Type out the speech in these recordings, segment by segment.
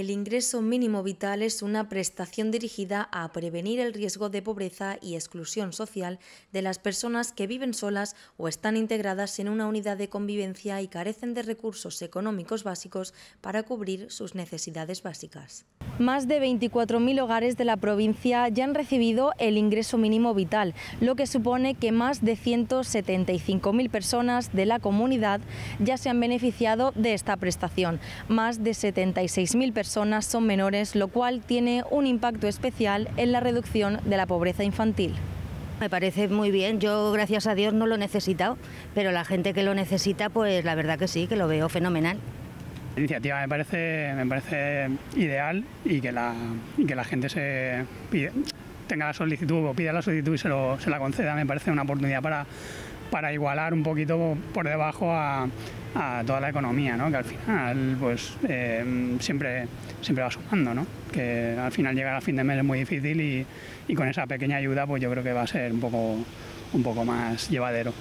El ingreso mínimo vital es una prestación dirigida a prevenir el riesgo de pobreza y exclusión social de las personas que viven solas o están integradas en una unidad de convivencia y carecen de recursos económicos básicos para cubrir sus necesidades básicas. Más de 24.000 hogares de la provincia ya han recibido el ingreso mínimo vital, lo que supone que más de 175.000 personas de la comunidad ya se han beneficiado de esta prestación. Más de 76.000 personas personas son menores, lo cual tiene un impacto especial en la reducción de la pobreza infantil. Me parece muy bien, yo gracias a Dios no lo he necesitado, pero la gente que lo necesita, pues la verdad que sí, que lo veo fenomenal. La iniciativa me parece, me parece ideal y que la, que la gente se tenga la solicitud o pida la solicitud y se, se la conceda, me parece una oportunidad para para igualar un poquito por debajo a, toda la economía, ¿no? que al final pues, eh, siempre, siempre va sumando, ¿no? que al final llegar a fin de mes es muy difícil y, y, con esa pequeña ayuda pues yo creo que va a ser un poco, un poco más llevadero.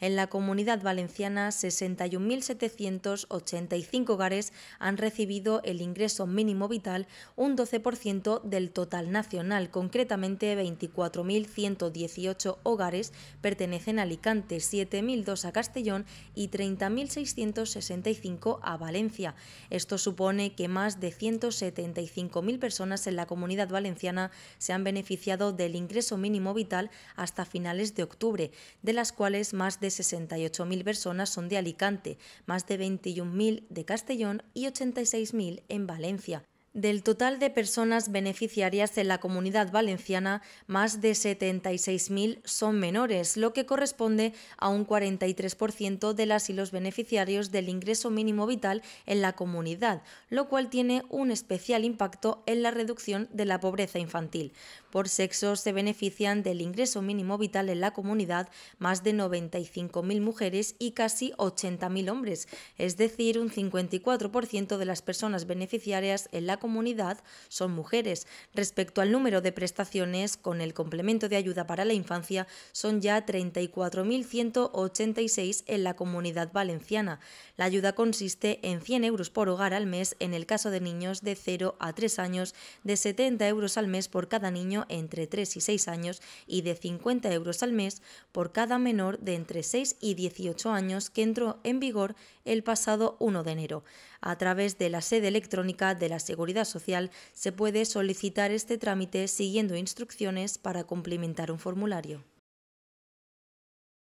En la comunidad valenciana, 61.785 hogares han recibido el ingreso mínimo vital, un 12% del total nacional. Concretamente, 24.118 hogares pertenecen a Alicante, 7.002 a Castellón y 30.665 a Valencia. Esto supone que más de 175.000 personas en la comunidad valenciana se han beneficiado del ingreso mínimo vital hasta finales de octubre, de las cuales más de 68.000 personas son de Alicante, más de 21.000 de Castellón y 86.000 en Valencia. Del total de personas beneficiarias en la comunidad valenciana, más de 76.000 son menores, lo que corresponde a un 43% de las y los beneficiarios del ingreso mínimo vital en la comunidad, lo cual tiene un especial impacto en la reducción de la pobreza infantil. Por sexo se benefician del ingreso mínimo vital en la comunidad más de 95.000 mujeres y casi 80.000 hombres, es decir, un 54% de las personas beneficiarias en la comunidad son mujeres. Respecto al número de prestaciones, con el complemento de ayuda para la infancia, son ya 34.186 en la comunidad valenciana. La ayuda consiste en 100 euros por hogar al mes en el caso de niños de 0 a 3 años, de 70 euros al mes por cada niño entre 3 y 6 años y de 50 euros al mes por cada menor de entre 6 y 18 años que entró en vigor el pasado 1 de enero. A través de la sede electrónica de la Seguridad Social se puede solicitar este trámite siguiendo instrucciones para complementar un formulario.